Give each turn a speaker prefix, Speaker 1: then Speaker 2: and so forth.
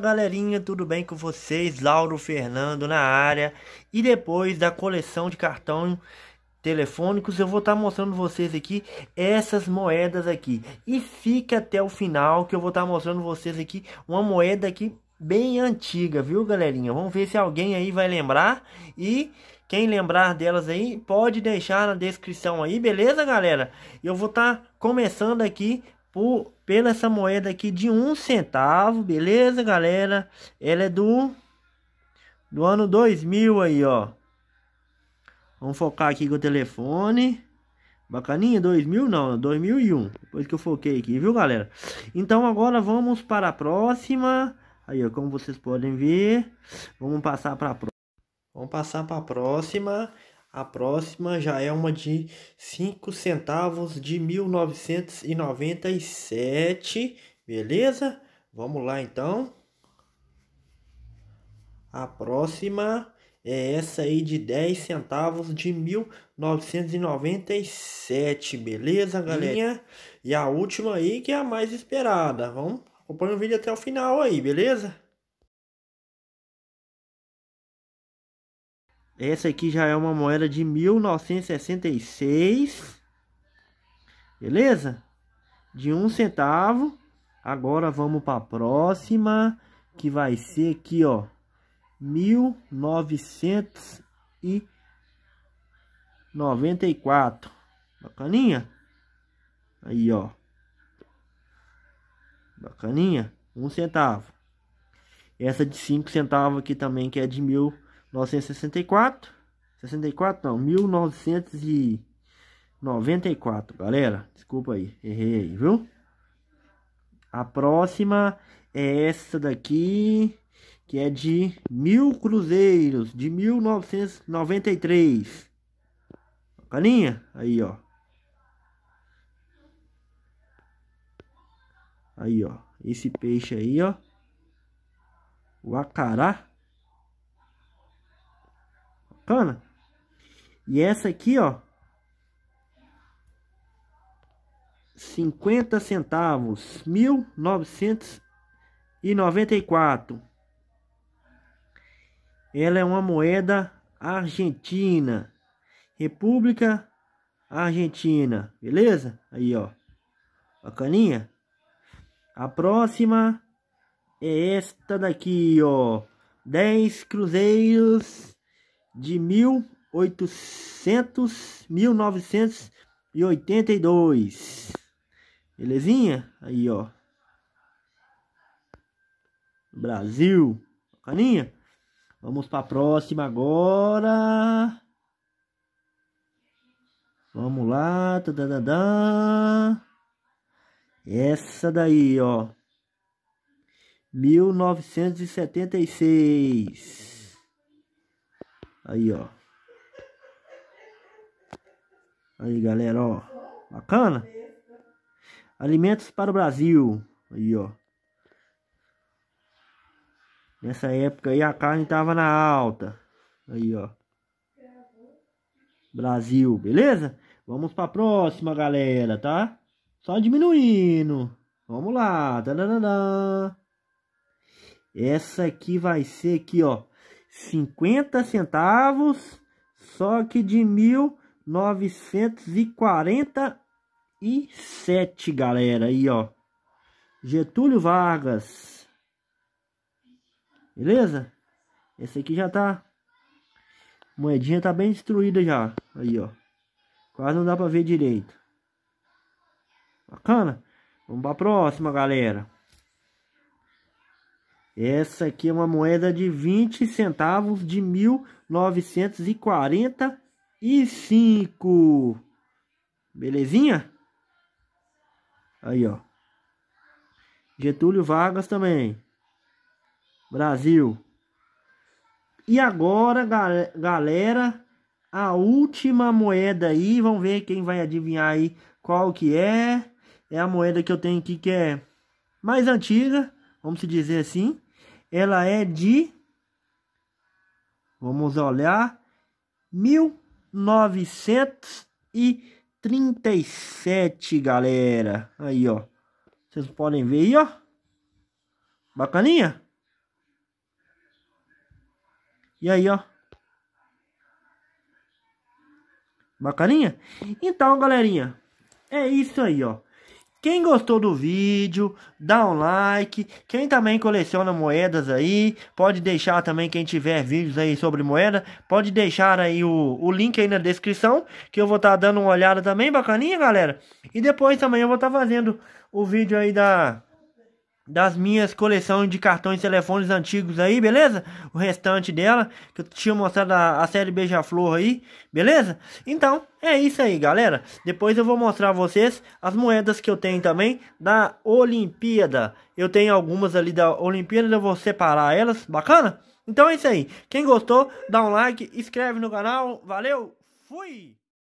Speaker 1: Galerinha, tudo bem com vocês? Lauro Fernando na área. E depois da coleção de cartões telefônicos, eu vou estar tá mostrando vocês aqui essas moedas aqui. E fica até o final que eu vou estar tá mostrando vocês aqui uma moeda aqui bem antiga, viu, galerinha? Vamos ver se alguém aí vai lembrar e quem lembrar delas aí pode deixar na descrição aí, beleza, galera? Eu vou estar tá começando aqui por, pela essa moeda aqui de um centavo, beleza, galera? Ela é do, do ano 2000 aí, ó. Vamos focar aqui com o telefone. Bacaninha, 2000 não, 2001. Depois que eu foquei aqui, viu, galera? Então agora vamos para a próxima. Aí, ó, como vocês podem ver, vamos passar para a próxima. Vamos passar para a próxima. A próxima já é uma de 5 centavos de 1997, beleza? Vamos lá então. A próxima é essa aí de 10 centavos de 1997, beleza, galerinha? E a última aí que é a mais esperada. Vamos acompanhar o vídeo até o final aí, beleza? Essa aqui já é uma moeda de 1966. Beleza? De um centavo. Agora vamos para a próxima, que vai ser aqui, ó. 1994. Bacaninha? Aí, ó. Bacaninha? Um centavo. Essa de cinco centavos aqui também, que é de mil 1964. 64 não, 1994, galera. Desculpa aí, errei aí, viu? A próxima é essa daqui, que é de mil cruzeiros, de 1993. Caninha, aí ó. Aí ó, esse peixe aí ó. O acará. Bacana? E essa aqui, ó. 50 centavos, 1994. Ela é uma moeda argentina. República Argentina, beleza? Aí, ó. Bacaninha? A próxima é esta daqui, ó. 10 cruzeiros de 1800, 1982. Belezinha? Aí, ó. Brasil. caninha, Vamos para a próxima agora. Vamos lá. Tadadadã. Essa daí, ó. 1976. Aí, ó. Aí, galera, ó. Bacana? Alimentos para o Brasil. Aí, ó. Nessa época aí a carne tava na alta. Aí, ó. Brasil, beleza? Vamos pra próxima, galera, tá? Só diminuindo. Vamos lá. Essa aqui vai ser aqui, ó. 50 centavos, só que de 1947, galera, aí ó. Getúlio Vargas. Beleza? Esse aqui já tá moedinha tá bem destruída já, aí ó. Quase não dá para ver direito. Bacana? Vamos para a próxima, galera. Essa aqui é uma moeda de 20 centavos de 1945. Belezinha? Aí, ó. Getúlio Vargas também. Brasil. E agora, galera, a última moeda aí. Vamos ver quem vai adivinhar aí qual que é. É a moeda que eu tenho aqui que é mais antiga, vamos dizer assim ela é de Vamos olhar 1937, galera. Aí, ó. Vocês podem ver aí, ó. Bacaninha? E aí, ó. Bacaninha? Então, galerinha, é isso aí, ó. Quem gostou do vídeo, dá um like. Quem também coleciona moedas aí, pode deixar também, quem tiver vídeos aí sobre moeda, pode deixar aí o, o link aí na descrição, que eu vou estar tá dando uma olhada também, bacaninha, galera. E depois também eu vou estar tá fazendo o vídeo aí da das minhas coleções de cartões e telefones antigos aí, beleza? O restante dela, que eu tinha mostrado a, a série Beija-Flor aí, beleza? Então, é isso aí, galera. Depois eu vou mostrar a vocês as moedas que eu tenho também da Olimpíada. Eu tenho algumas ali da Olimpíada, eu vou separar elas, bacana? Então é isso aí. Quem gostou, dá um like, inscreve no canal. Valeu, fui!